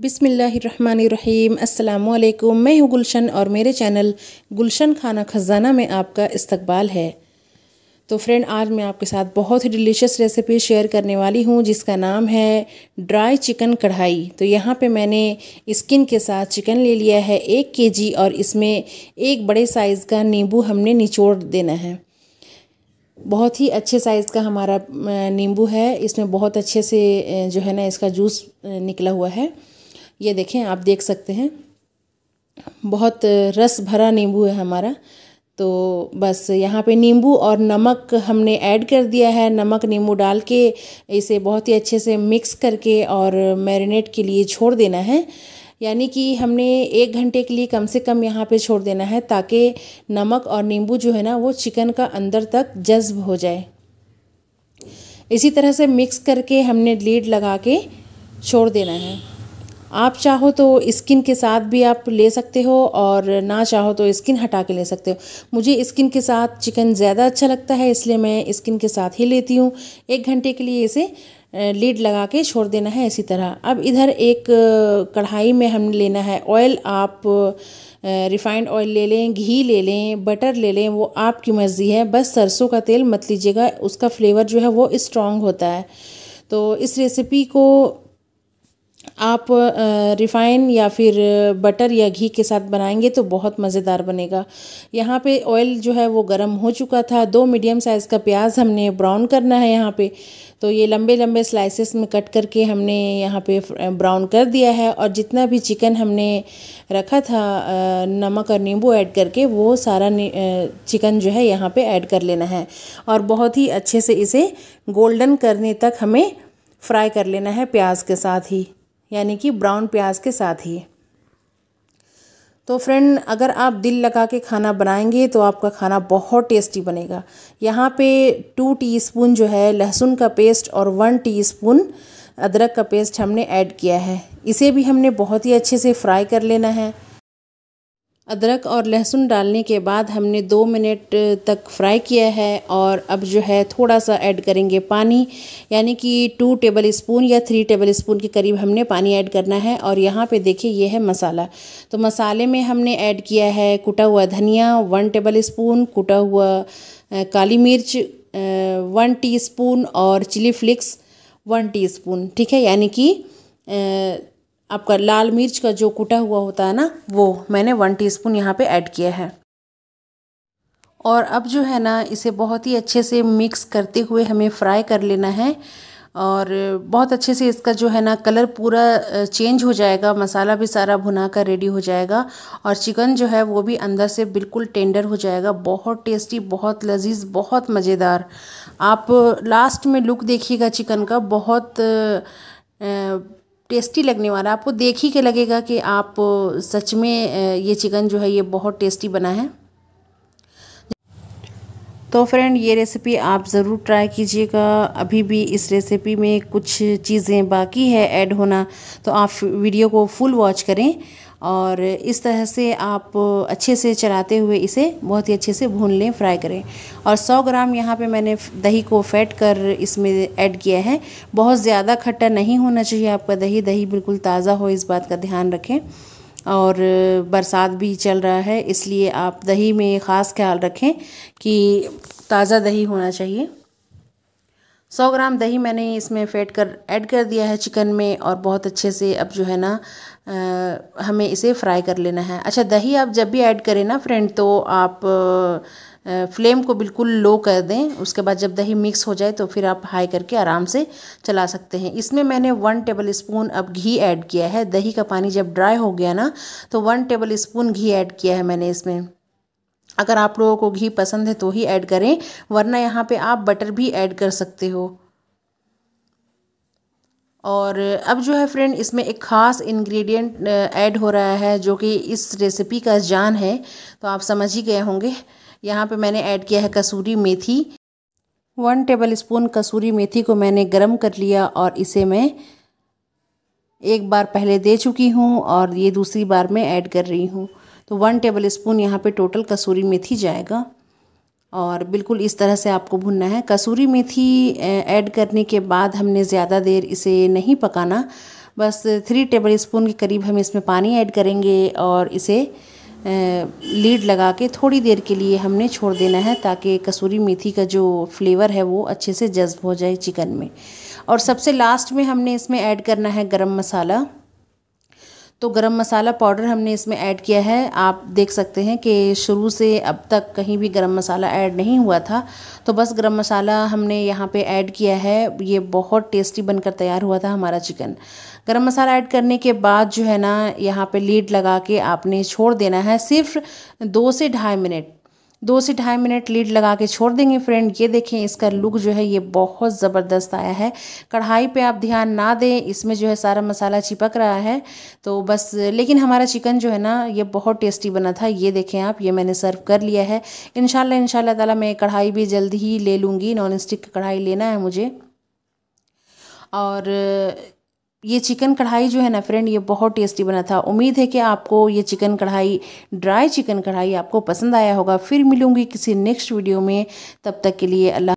बिसमीम् अल्लाम मैं हूँ गुलशन और मेरे चैनल गुलशन खाना खजाना में आपका इस्तकबाल है तो फ्रेंड आज मैं आपके साथ बहुत ही डिलीशियस रेसिपी शेयर करने वाली हूँ जिसका नाम है ड्राई चिकन कढ़ाई तो यहाँ पे मैंने स्किन के साथ चिकन ले लिया है एक केजी और इसमें एक बड़े साइज़ का नींबू हमने निचोड़ देना है बहुत ही अच्छे साइज़ का हमारा नींबू है इसमें बहुत अच्छे से जो है ना इसका जूस निकला हुआ है ये देखें आप देख सकते हैं बहुत रस भरा नींबू है हमारा तो बस यहाँ पे नींबू और नमक हमने ऐड कर दिया है नमक नींबू डाल के इसे बहुत ही अच्छे से मिक्स करके और मैरिनेट के लिए छोड़ देना है यानी कि हमने एक घंटे के लिए कम से कम यहाँ पे छोड़ देना है ताकि नमक और नींबू जो है ना वो चिकन का अंदर तक जज्ब हो जाए इसी तरह से मिक्स करके हमने लीड लगा के छोड़ देना है आप चाहो तो स्किन के साथ भी आप ले सकते हो और ना चाहो तो स्किन हटा के ले सकते हो मुझे स्किन के साथ चिकन ज़्यादा अच्छा लगता है इसलिए मैं स्किन के साथ ही लेती हूँ एक घंटे के लिए इसे लीड लगा के छोड़ देना है इसी तरह अब इधर एक कढ़ाई में हम लेना है ऑयल आप रिफाइंड ऑयल ले लें घी ले लें बटर ले लें वो आपकी मर्ज़ी है बस सरसों का तेल मत लीजिएगा उसका फ्लेवर जो है वो स्ट्रॉन्ग होता है तो इस रेसिपी को आप रिफ़ाइन या फिर बटर या घी के साथ बनाएंगे तो बहुत मज़ेदार बनेगा यहाँ पे ऑयल जो है वो गर्म हो चुका था दो मीडियम साइज़ का प्याज हमने ब्राउन करना है यहाँ पे तो ये लंबे लंबे स्लाइसेस में कट करके हमने यहाँ पे ब्राउन कर दिया है और जितना भी चिकन हमने रखा था नमक और नींबू ऐड करके वो सारा चिकन जो है यहाँ पर ऐड कर लेना है और बहुत ही अच्छे से इसे गोल्डन करने तक हमें फ्राई कर लेना है प्याज के साथ ही यानी कि ब्राउन प्याज के साथ ही तो फ्रेंड अगर आप दिल लगा के खाना बनाएंगे तो आपका खाना बहुत टेस्टी बनेगा यहाँ पे टू टीस्पून जो है लहसुन का पेस्ट और वन टीस्पून अदरक का पेस्ट हमने ऐड किया है इसे भी हमने बहुत ही अच्छे से फ्राई कर लेना है अदरक और लहसुन डालने के बाद हमने दो मिनट तक फ्राई किया है और अब जो है थोड़ा सा ऐड करेंगे पानी यानी कि टू टेबल स्पून या थ्री टेबल स्पून के करीब हमने पानी ऐड करना है और यहाँ पे देखिए ये है मसाला तो मसाले में हमने ऐड किया है कुटा हुआ धनिया वन टेबल स्पून कुटा हुआ काली मिर्च वन टी और चिली फ्लिक्स वन टी ठीक है यानी कि आपका लाल मिर्च का जो कूटा हुआ होता है ना वो मैंने वन टीस्पून यहाँ पर ऐड किया है और अब जो है ना इसे बहुत ही अच्छे से मिक्स करते हुए हमें फ्राई कर लेना है और बहुत अच्छे से इसका जो है ना कलर पूरा चेंज हो जाएगा मसाला भी सारा भुना कर रेडी हो जाएगा और चिकन जो है वो भी अंदर से बिल्कुल टेंडर हो जाएगा बहुत टेस्टी बहुत लजीज बहुत मज़ेदार आप लास्ट में लुक देखिएगा चिकन का बहुत आ, टेस्टी लगने वाला आपको देख ही के लगेगा कि आप सच में ये चिकन जो है ये बहुत टेस्टी बना है तो फ्रेंड ये रेसिपी आप ज़रूर ट्राई कीजिएगा अभी भी इस रेसिपी में कुछ चीज़ें बाकी है ऐड होना तो आप वीडियो को फुल वॉच करें और इस तरह से आप अच्छे से चलाते हुए इसे बहुत ही अच्छे से भून लें फ्राई करें और 100 ग्राम यहाँ पे मैंने दही को फैट कर इसमें ऐड किया है बहुत ज़्यादा खट्टा नहीं होना चाहिए आपका दही दही बिल्कुल ताज़ा हो इस बात का ध्यान रखें और बरसात भी चल रहा है इसलिए आप दही में ख़ास ख्याल रखें कि ताज़ा दही होना चाहिए 100 ग्राम दही मैंने इसमें फेंट कर ऐड कर दिया है चिकन में और बहुत अच्छे से अब जो है ना आ, हमें इसे फ्राई कर लेना है अच्छा दही आप जब भी ऐड करें ना फ्रेंड तो आप फ्लेम को बिल्कुल लो कर दें उसके बाद जब दही मिक्स हो जाए तो फिर आप हाई करके आराम से चला सकते हैं इसमें मैंने वन टेबल स्पून अब घी ऐड किया है दही का पानी जब ड्राई हो गया ना तो वन टेबल स्पून घी ऐड किया है मैंने इसमें अगर आप लोगों को घी पसंद है तो ही ऐड करें वरना यहाँ पे आप बटर भी ऐड कर सकते हो और अब जो है फ्रेंड इसमें एक ख़ास इंग्रेडिएंट ऐड हो रहा है जो कि इस रेसिपी का जान है तो आप समझ ही गए होंगे यहाँ पे मैंने ऐड किया है कसूरी मेथी वन टेबल स्पून कसूरी मेथी को मैंने गरम कर लिया और इसे मैं एक बार पहले दे चुकी हूँ और ये दूसरी बार मैं ऐड कर रही हूँ तो वन टेबल स्पून यहाँ पर टोटल कसूरी मेथी जाएगा और बिल्कुल इस तरह से आपको भुनना है कसूरी मेथी ऐड करने के बाद हमने ज़्यादा देर इसे नहीं पकाना बस थ्री टेबल स्पून के करीब हम इसमें पानी ऐड करेंगे और इसे लीड लगा के थोड़ी देर के लिए हमने छोड़ देना है ताकि कसूरी मेथी का जो फ्लेवर है वो अच्छे से जज्ब हो जाए चिकन में और सबसे लास्ट में हमने इसमें ऐड करना है गरम मसाला तो गरम मसाला पाउडर हमने इसमें ऐड किया है आप देख सकते हैं कि शुरू से अब तक कहीं भी गरम मसाला ऐड नहीं हुआ था तो बस गरम मसाला हमने यहाँ पे ऐड किया है ये बहुत टेस्टी बनकर तैयार हुआ था हमारा चिकन गरम मसाला ऐड करने के बाद जो है ना यहाँ पे लीड लगा के आपने छोड़ देना है सिर्फ दो से ढाई मिनट दो से ढाई मिनट लीड लगा के छोड़ देंगे फ्रेंड ये देखें इसका लुक जो है ये बहुत ज़बरदस्त आया है कढ़ाई पे आप ध्यान ना दें इसमें जो है सारा मसाला चिपक रहा है तो बस लेकिन हमारा चिकन जो है ना ये बहुत टेस्टी बना था ये देखें आप ये मैंने सर्व कर लिया है इन शाला ताला मैं कढ़ाई भी जल्द ही ले लूँगी नॉन स्टिक कढ़ाई लेना है मुझे और ये चिकन कढ़ाई जो है ना फ्रेंड ये बहुत टेस्टी बना था उम्मीद है कि आपको ये चिकन कढ़ाई ड्राई चिकन कढ़ाई आपको पसंद आया होगा फिर मिलूंगी किसी नेक्स्ट वीडियो में तब तक के लिए अल्लाह